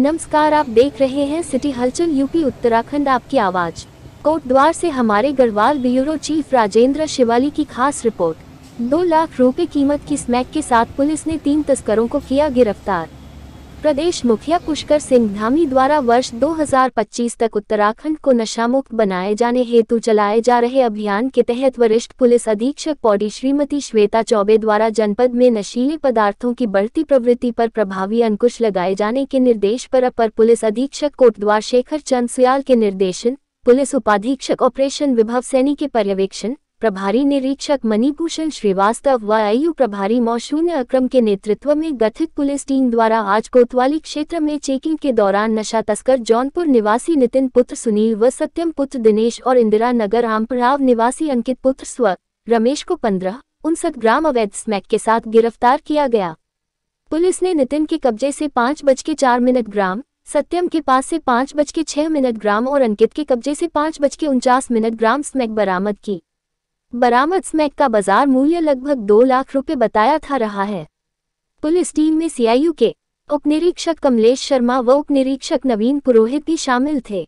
नमस्कार आप देख रहे हैं सिटी हलचल यूपी उत्तराखंड आपकी आवाज कोटद्वार से हमारे गढ़वाल ब्यूरो चीफ राजेंद्र शिवाली की खास रिपोर्ट दो लाख रुपए कीमत की स्मैक के साथ पुलिस ने तीन तस्करों को किया गिरफ्तार प्रदेश मुखिया पुष्कर सिंह धामी द्वारा वर्ष 2025 तक उत्तराखंड को नशामुक्त बनाए जाने हेतु चलाए जा रहे अभियान के तहत वरिष्ठ पुलिस अधीक्षक पौड़ी श्रीमती श्वेता चौबे द्वारा जनपद में नशीले पदार्थों की बढ़ती प्रवृत्ति पर प्रभावी अंकुश लगाए जाने के निर्देश पर अपर पुलिस अधीक्षक कोटद्वार शेखर चंद सुयाल के निर्देशन पुलिस उपाधीक्षक ऑपरेशन विभव सैनी के पर्यवेक्षण प्रभारी निरीक्षक मणिभूषण श्रीवास्तव व आयु प्रभारी मौशून अक्रम के नेतृत्व में गठित पुलिस टीम द्वारा आज कोतवाली क्षेत्र में चेकिंग के दौरान नशा तस्कर जौनपुर निवासी नितिन पुत्र सुनील व सत्यम पुत्र दिनेश और इंदिरा नगर आमपड़ाव निवासी अंकित पुत्र स्व रमेश को पंद्रह उनसठ ग्राम अवैध स्मैक के साथ गिरफ्तार किया गया पुलिस ने नितिन के कब्जे से पाँच बज के चार मिनट ग्राम सत्यम के पास से पाँच बज के छह मिनट ग्राम और अंकित के कब्जे से पाँच बज के उनचास मिनट ग्राम स्मैक बरामद की बरामद स्मैक का बाजार मूल्य लगभग दो लाख रुपए बताया था रहा है पुलिस टीम में सीआईयू के उपनिरीक्षक कमलेश शर्मा व उपनिरीक्षक नवीन पुरोहित भी शामिल थे